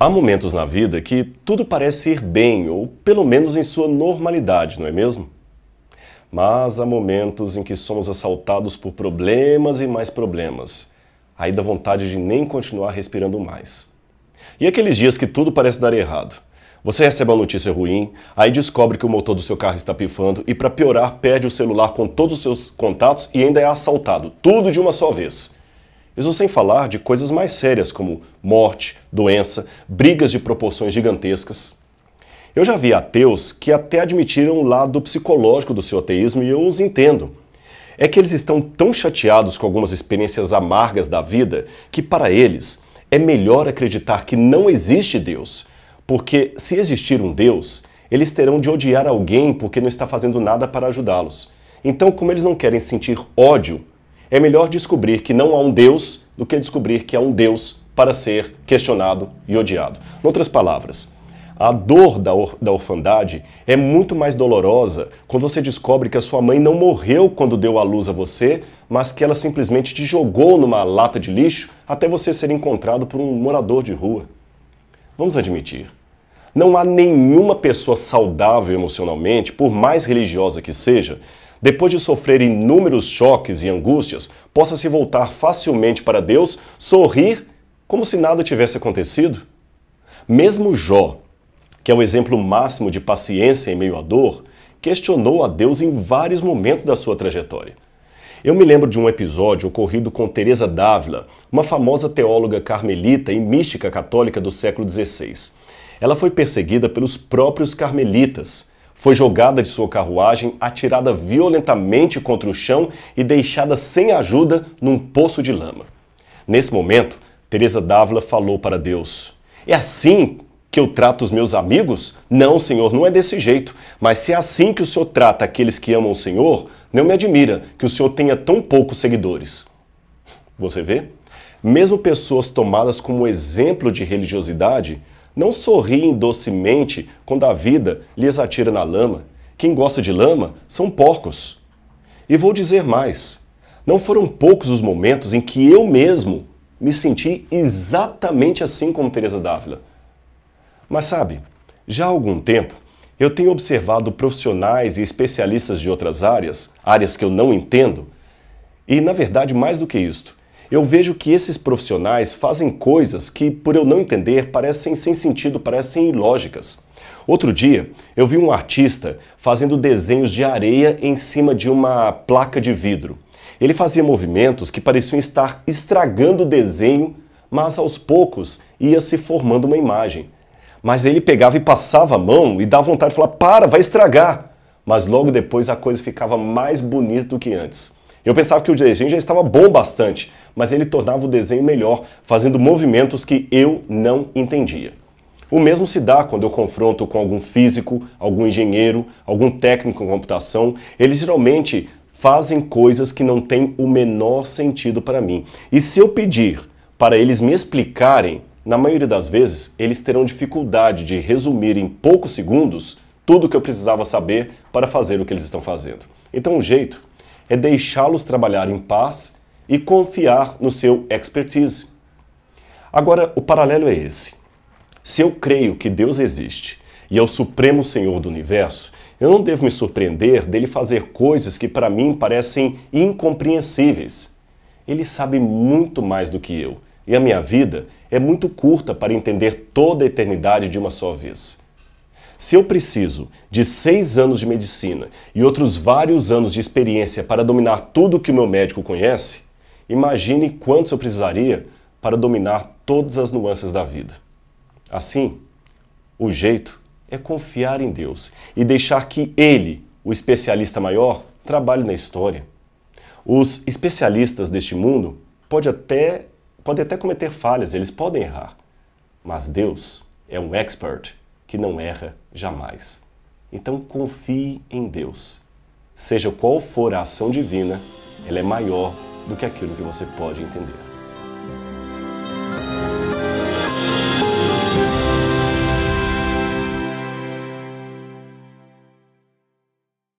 Há momentos na vida que tudo parece ir bem, ou pelo menos em sua normalidade, não é mesmo? Mas há momentos em que somos assaltados por problemas e mais problemas. Aí dá vontade de nem continuar respirando mais. E aqueles dias que tudo parece dar errado? Você recebe uma notícia ruim, aí descobre que o motor do seu carro está pifando e, para piorar, perde o celular com todos os seus contatos e ainda é assaltado, tudo de uma só vez. Isso sem falar de coisas mais sérias como morte, doença, brigas de proporções gigantescas. Eu já vi ateus que até admitiram o lado psicológico do seu ateísmo e eu os entendo. É que eles estão tão chateados com algumas experiências amargas da vida que, para eles, é melhor acreditar que não existe Deus, porque se existir um Deus, eles terão de odiar alguém porque não está fazendo nada para ajudá-los. Então, como eles não querem sentir ódio é melhor descobrir que não há um Deus do que descobrir que há um Deus para ser questionado e odiado. Em outras palavras, a dor da, or da orfandade é muito mais dolorosa quando você descobre que a sua mãe não morreu quando deu a luz a você, mas que ela simplesmente te jogou numa lata de lixo até você ser encontrado por um morador de rua. Vamos admitir. Não há nenhuma pessoa saudável emocionalmente, por mais religiosa que seja, depois de sofrer inúmeros choques e angústias, possa se voltar facilmente para Deus, sorrir como se nada tivesse acontecido? Mesmo Jó, que é o exemplo máximo de paciência em meio à dor, questionou a Deus em vários momentos da sua trajetória. Eu me lembro de um episódio ocorrido com Teresa Dávila, uma famosa teóloga carmelita e mística católica do século XVI. Ela foi perseguida pelos próprios carmelitas foi jogada de sua carruagem, atirada violentamente contra o chão e deixada sem ajuda num poço de lama. Nesse momento, Teresa Dávila falou para Deus: "É assim que eu trato os meus amigos? Não, Senhor, não é desse jeito. Mas se é assim que o Senhor trata aqueles que amam o Senhor, não me admira que o Senhor tenha tão poucos seguidores." Você vê? Mesmo pessoas tomadas como exemplo de religiosidade não sorriem docemente quando a vida lhes atira na lama. Quem gosta de lama são porcos. E vou dizer mais: não foram poucos os momentos em que eu mesmo me senti exatamente assim como Teresa Dávila. Mas sabe, já há algum tempo eu tenho observado profissionais e especialistas de outras áreas, áreas que eu não entendo, e na verdade mais do que isto, eu vejo que esses profissionais fazem coisas que, por eu não entender, parecem sem sentido, parecem ilógicas. Outro dia, eu vi um artista fazendo desenhos de areia em cima de uma placa de vidro. Ele fazia movimentos que pareciam estar estragando o desenho, mas aos poucos ia se formando uma imagem. Mas ele pegava e passava a mão e dava vontade de falar: para, vai estragar! Mas logo depois a coisa ficava mais bonita do que antes. Eu pensava que o desenho já estava bom bastante, mas ele tornava o desenho melhor, fazendo movimentos que eu não entendia. O mesmo se dá quando eu confronto com algum físico, algum engenheiro, algum técnico em computação. Eles geralmente fazem coisas que não têm o menor sentido para mim. E se eu pedir para eles me explicarem, na maioria das vezes eles terão dificuldade de resumir em poucos segundos tudo o que eu precisava saber para fazer o que eles estão fazendo. Então, o jeito é deixá-los trabalhar em paz e confiar no seu expertise. Agora, o paralelo é esse. Se eu creio que Deus existe e é o supremo Senhor do universo, eu não devo me surpreender dele fazer coisas que para mim parecem incompreensíveis. Ele sabe muito mais do que eu, e a minha vida é muito curta para entender toda a eternidade de uma só vez. Se eu preciso de seis anos de medicina e outros vários anos de experiência para dominar tudo que o meu médico conhece, imagine quantos eu precisaria para dominar todas as nuances da vida. Assim, o jeito é confiar em Deus e deixar que Ele, o especialista maior, trabalhe na história. Os especialistas deste mundo podem até, podem até cometer falhas, eles podem errar, mas Deus é um expert que não erra jamais. Então confie em Deus. Seja qual for a ação divina, ela é maior do que aquilo que você pode entender.